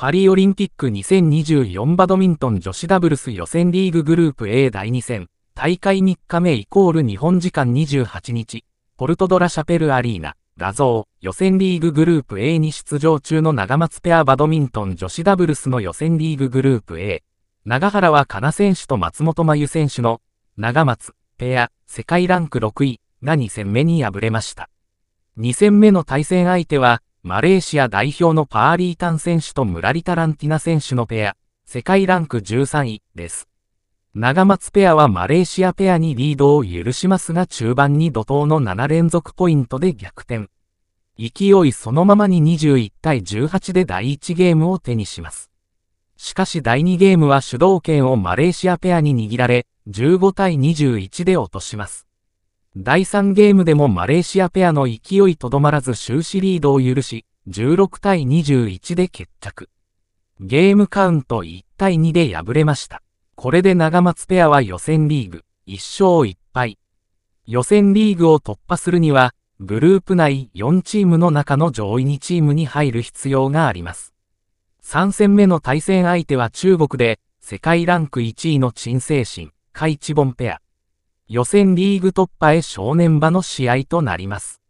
パリオリンピック2024バドミントン女子ダブルス予選リーググループ A 第2戦、大会3日目イコール日本時間28日、ポルトドラシャペルアリーナ、画像、予選リーググループ A に出場中の長松ペアバドミントン女子ダブルスの予選リーググループ A、長原はかな選手と松本真由選手の、長松、ペア、世界ランク6位、が2戦目に敗れました。2戦目の対戦相手は、マレーシア代表のパーリータン選手とムラリタランティナ選手のペア、世界ランク13位です。長松ペアはマレーシアペアにリードを許しますが中盤に怒涛の7連続ポイントで逆転。勢いそのままに21対18で第1ゲームを手にします。しかし第2ゲームは主導権をマレーシアペアに握られ、15対21で落とします。第3ゲームでもマレーシアペアの勢いとどまらず終始リードを許し、16対21で決着。ゲームカウント1対2で敗れました。これで長松ペアは予選リーグ、1勝1敗。予選リーグを突破するには、グループ内4チームの中の上位2チームに入る必要があります。3戦目の対戦相手は中国で、世界ランク1位の陳清新、海地ボンペア。予選リーグ突破へ正念場の試合となります。